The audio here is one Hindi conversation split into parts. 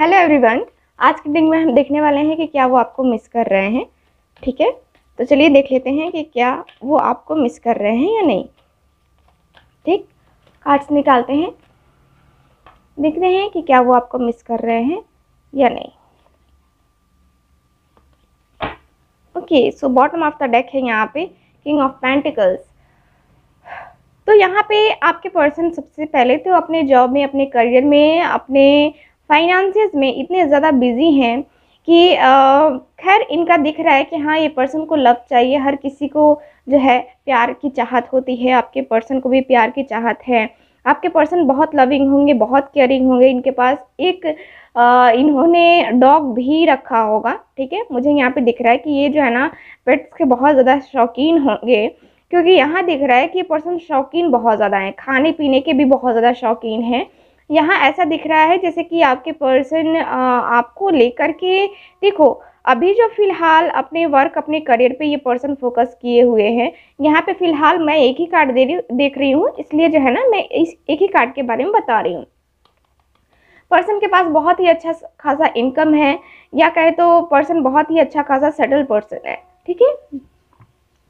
हेलो एवरीवन आज के दिन में हम देखने वाले हैं कि क्या वो आपको मिस कर रहे हैं ठीक है तो चलिए देख लेते हैं कि क्या वो आपको मिस कर रहे हैं या नहीं ठीक कार्ड्स निकालते हैं देखते हैं कि क्या वो आपको मिस कर रहे हैं या नहीं okay so bottom of the deck है यहाँ पे किंग ऑफ पेंटिकल्स तो यहाँ पे आपके पर्सन सबसे पहले तो अपने जॉब में अपने करियर में अपने फाइनेंसिस में इतने ज़्यादा बिजी हैं कि खैर इनका दिख रहा है कि हाँ ये पर्सन को लव चाहिए हर किसी को जो है प्यार की चाहत होती है आपके पर्सन को भी प्यार की चाहत है आपके पर्सन बहुत लविंग होंगे बहुत केयरिंग होंगे इनके पास एक आ, इन्होंने डॉग भी रखा होगा ठीक है मुझे यहाँ पे दिख रहा है कि ये जो है ना पेट्स के बहुत ज़्यादा शौकीन होंगे क्योंकि यहाँ दिख रहा है कि ये पर्सन शौकीन बहुत ज़्यादा हैं खाने पीने के भी बहुत ज़्यादा शौकीन हैं यहाँ ऐसा दिख रहा है जैसे कि आपके पर्सन आपको लेकर के देखो अभी जो फ़िलहाल अपने वर्क अपने करियर पे ये पर्सन फोकस किए हुए हैं यहाँ पे फ़िलहाल मैं एक ही कार्ड दे रही देख रही हूँ इसलिए जो है ना मैं इस एक ही कार्ड के बारे में बता रही हूँ पर्सन के पास बहुत ही अच्छा खासा इनकम है या कहे तो पर्सन बहुत ही अच्छा खासा सेटल पर्सन है ठीक है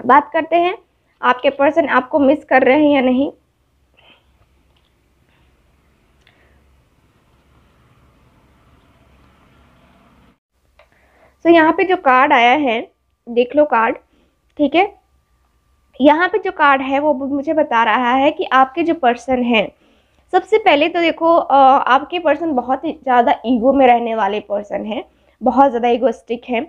बात करते हैं आपके पर्सन आपको मिस कर रहे हैं या नहीं सो so, यहाँ पे जो कार्ड आया है देख लो कार्ड ठीक है यहाँ पे जो कार्ड है वो मुझे बता रहा है कि आपके जो पर्सन हैं सबसे पहले तो देखो आपके पर्सन बहुत ही ज़्यादा ईगो में रहने वाले पर्सन हैं बहुत ज़्यादा ईगोस्टिक हैं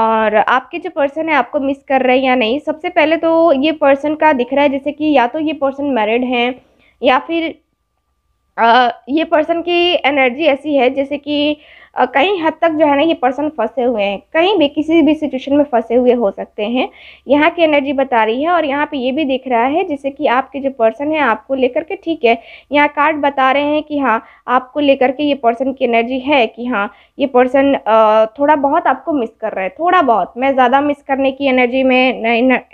और आपके जो पर्सन है आपको मिस कर रहे हैं या नहीं सबसे पहले तो ये पर्सन का दिख रहा है जैसे कि या तो ये पर्सन मैरिड हैं या फिर आ, ये पर्सन की एनर्जी ऐसी है जैसे कि कहीं हद तक जो है ना ये पर्सन फंसे हुए हैं कहीं भी किसी भी सिचुएशन में फंसे हुए हो सकते हैं यहाँ की एनर्जी बता रही है और यहाँ पे ये भी दिख रहा है जैसे कि आपके जो पर्सन है आपको लेकर के ठीक है यहाँ कार्ड बता रहे हैं कि हाँ आपको लेकर के ये पर्सन की एनर्जी है कि हाँ ये पर्सन थोड़ा बहुत आपको मिस कर रहा है थोड़ा बहुत मैं ज़्यादा मिस करने की एनर्जी में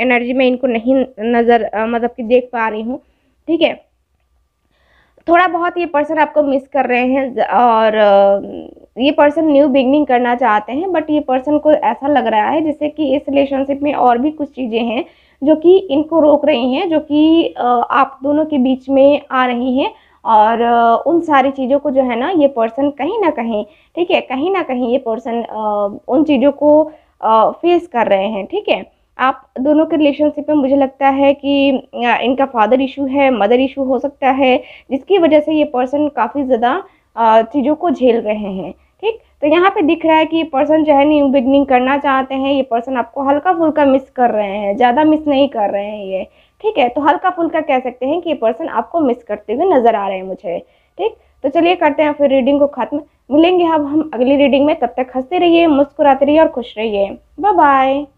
एनर्जी में इनको नहीं नज़र मतलब कि देख पा रही हूँ ठीक है थोड़ा बहुत ये पर्सन आपको मिस कर रहे हैं और ये पर्सन न्यू बिगनिंग करना चाहते हैं बट ये पर्सन को ऐसा लग रहा है जैसे कि इस रिलेशनशिप में और भी कुछ चीज़ें हैं जो कि इनको रोक रही हैं जो कि आप दोनों के बीच में आ रही हैं और उन सारी चीज़ों को जो है ना ये पर्सन कहीं ना कहीं ठीक है कहीं ना कहीं ये पर्सन उन चीज़ों को फेस कर रहे हैं ठीक है आप दोनों के रिलेशनशिप में मुझे लगता है कि इनका फादर इशू है मदर इशू हो सकता है जिसकी वजह से ये पर्सन काफ़ी ज़्यादा चीज़ों को झेल रहे हैं ठीक तो यहाँ पे दिख रहा है कि ये पर्सन जो है न्यू बिगनिंग करना चाहते हैं ये पर्सन आपको हल्का फुल्का मिस कर रहे हैं ज़्यादा मिस नहीं कर रहे हैं ये ठीक है तो हल्का फुल्का कह सकते हैं कि ये पर्सन आपको मिस करते हुए नज़र आ रहे हैं मुझे ठीक तो चलिए करते हैं फिर रीडिंग को ख़त्म मिलेंगे अब हम अगली रीडिंग में तब तक हंसते रहिए मुस्कुराते रहिए और खुश रहिए बाय बाय